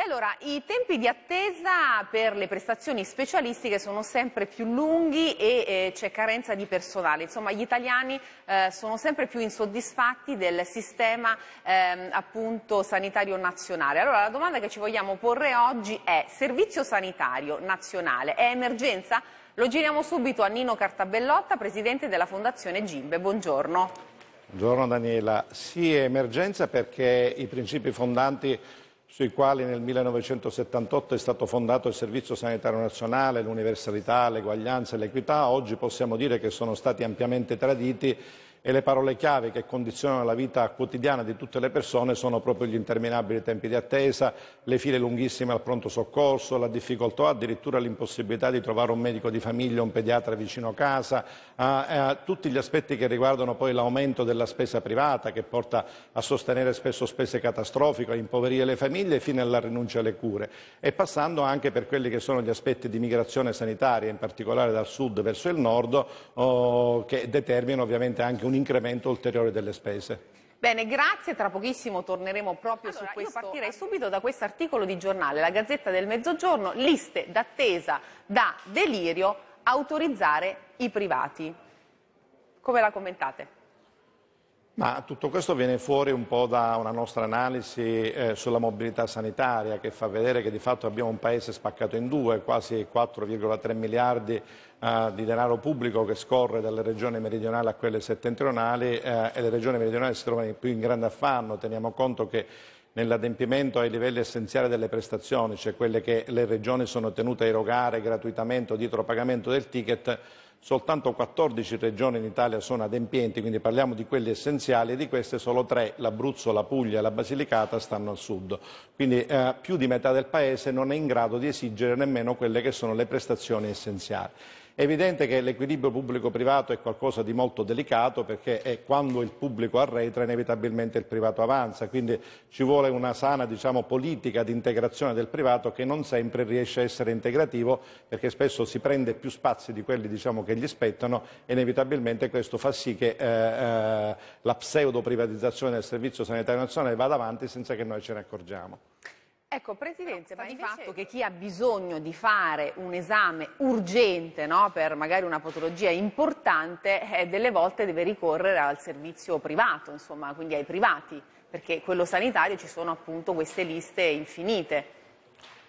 E allora, i tempi di attesa per le prestazioni specialistiche sono sempre più lunghi e eh, c'è carenza di personale. Insomma, gli italiani eh, sono sempre più insoddisfatti del sistema eh, appunto, sanitario nazionale. Allora, la domanda che ci vogliamo porre oggi è servizio sanitario nazionale è emergenza? Lo giriamo subito a Nino Cartabellotta, presidente della Fondazione Gimbe. Buongiorno. Buongiorno Daniela. Sì, è emergenza perché i principi fondanti sui quali nel 1978 è stato fondato il Servizio Sanitario Nazionale, l'universalità, l'eguaglianza e l'equità, oggi possiamo dire che sono stati ampiamente traditi e le parole chiave che condizionano la vita quotidiana di tutte le persone sono proprio gli interminabili tempi di attesa, le file lunghissime al pronto soccorso, la difficoltà, addirittura l'impossibilità di trovare un medico di famiglia, un pediatra vicino a casa, eh, eh, tutti gli aspetti che riguardano poi l'aumento della spesa privata che porta a sostenere spesso spese catastrofiche, a impoverire le famiglie fino alla rinuncia alle cure e passando anche per quelli che sono gli aspetti di migrazione sanitaria, in particolare dal sud verso il nord, oh, che determinano ovviamente anche un un incremento ulteriore delle spese. Bene, grazie. Tra pochissimo torneremo proprio allora, su questo. Io partirei subito da questo articolo di giornale, la Gazzetta del Mezzogiorno, liste d'attesa da delirio, autorizzare i privati. Come la commentate? Ma tutto questo viene fuori un po' da una nostra analisi eh, sulla mobilità sanitaria che fa vedere che di fatto abbiamo un paese spaccato in due, quasi 4,3 miliardi eh, di denaro pubblico che scorre dalle regioni meridionali a quelle settentrionali eh, e le regioni meridionali si trovano più in grande affanno, teniamo conto che nell'adempimento ai livelli essenziali delle prestazioni, cioè quelle che le regioni sono tenute a erogare gratuitamente o dietro pagamento del ticket, soltanto 14 regioni in Italia sono adempienti, quindi parliamo di quelle essenziali e di queste solo tre, l'Abruzzo, la Puglia e la Basilicata, stanno al sud. Quindi eh, più di metà del Paese non è in grado di esigere nemmeno quelle che sono le prestazioni essenziali. È evidente che l'equilibrio pubblico-privato è qualcosa di molto delicato perché è quando il pubblico arretra inevitabilmente il privato avanza, quindi ci vuole una sana diciamo, politica di integrazione del privato che non sempre riesce a essere integrativo perché spesso si prende più spazi di quelli diciamo, che gli spettano e inevitabilmente questo fa sì che eh, eh, la pseudo privatizzazione del Servizio Sanitario Nazionale vada avanti senza che noi ce ne accorgiamo. Ecco, Presidente, ma di invece... fatto che chi ha bisogno di fare un esame urgente no, per magari una patologia importante, eh, delle volte deve ricorrere al servizio privato, insomma, quindi ai privati, perché quello sanitario ci sono appunto queste liste infinite.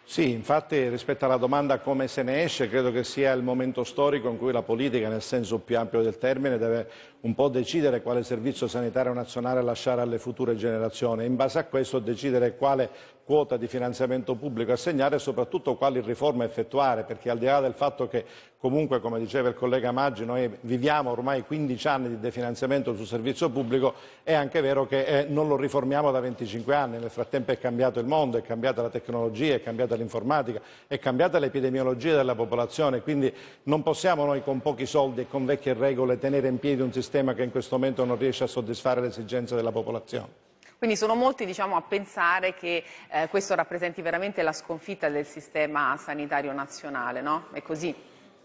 Sì, infatti rispetto alla domanda come se ne esce, credo che sia il momento storico in cui la politica, nel senso più ampio del termine, deve un po' decidere quale servizio sanitario nazionale lasciare alle future generazioni e in base a questo decidere quale quota di finanziamento pubblico assegnare e soprattutto quali riforme effettuare, perché al di là del fatto che comunque, come diceva il collega Maggi, noi viviamo ormai 15 anni di definanziamento sul servizio pubblico, è anche vero che eh, non lo riformiamo da 25 anni, nel frattempo è cambiato il mondo, è cambiata la tecnologia, è cambiata l'informatica, è cambiata l'epidemiologia della popolazione, quindi non possiamo noi con pochi soldi e con vecchie regole tenere in piedi un sistema sistema che in questo momento non riesce a soddisfare le esigenze della popolazione. Quindi sono molti diciamo, a pensare che eh, questo rappresenti veramente la sconfitta del sistema sanitario nazionale, no? È così?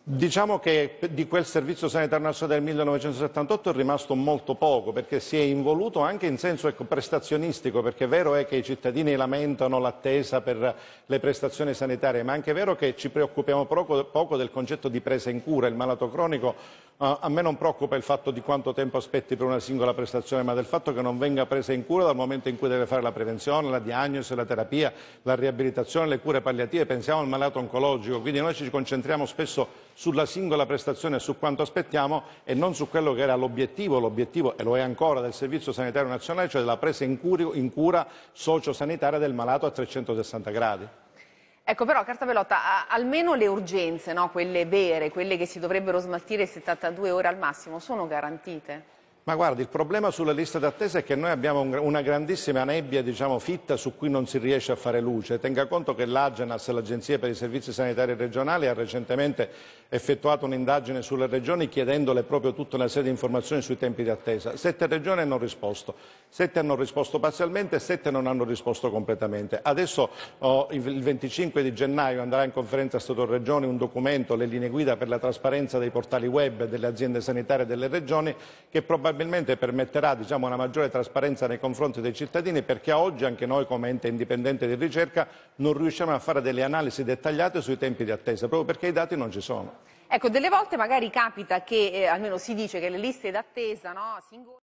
Diciamo che di quel servizio sanitario nazionale del 1978 è rimasto molto poco perché si è involuto anche in senso ecco, prestazionistico perché è vero è eh, che i cittadini lamentano l'attesa per le prestazioni sanitarie ma è anche vero che ci preoccupiamo poco, poco, del concetto di presa in cura. Il malato cronico eh, a me non preoccupa il fatto di quanto tempo aspetti per una singola prestazione ma del fatto che non venga presa in cura dal momento in cui deve fare la prevenzione, la diagnosi, la terapia, la riabilitazione, le cure palliative. Pensiamo al malato oncologico, quindi noi ci concentriamo spesso sulla singola prestazione e su quanto aspettiamo e non su quello che era l'obiettivo, l'obiettivo e lo è ancora del Servizio Sanitario Nazionale, cioè della presa in, cura, in cura sociosanitaria del malato a 360 gradi. Ecco però, Carta Velotta, almeno le urgenze, no? quelle vere, quelle che si dovrebbero smaltire 72 ore al massimo, sono garantite? Ma guarda, il problema sulle liste d'attesa è che noi abbiamo una grandissima nebbia, diciamo, fitta su cui non si riesce a fare luce. Tenga conto che l'Agenas, l'Agenzia per i Servizi Sanitari Regionali, ha recentemente effettuato un'indagine sulle regioni chiedendole proprio tutta una serie di informazioni sui tempi di attesa. Sette regioni hanno risposto, sette hanno risposto parzialmente e sette non hanno risposto completamente. Adesso oh, il 25 di gennaio andrà in conferenza Stato-Regioni un documento, le linee guida per la trasparenza dei portali web delle aziende sanitarie delle regioni che probabilmente probabilmente permetterà diciamo, una maggiore trasparenza nei confronti dei cittadini perché oggi anche noi come ente indipendente di ricerca non riusciamo a fare delle analisi dettagliate sui tempi di attesa, proprio perché i dati non ci sono. Ecco, delle volte magari capita che, eh, almeno si dice, che le liste d'attesa no, si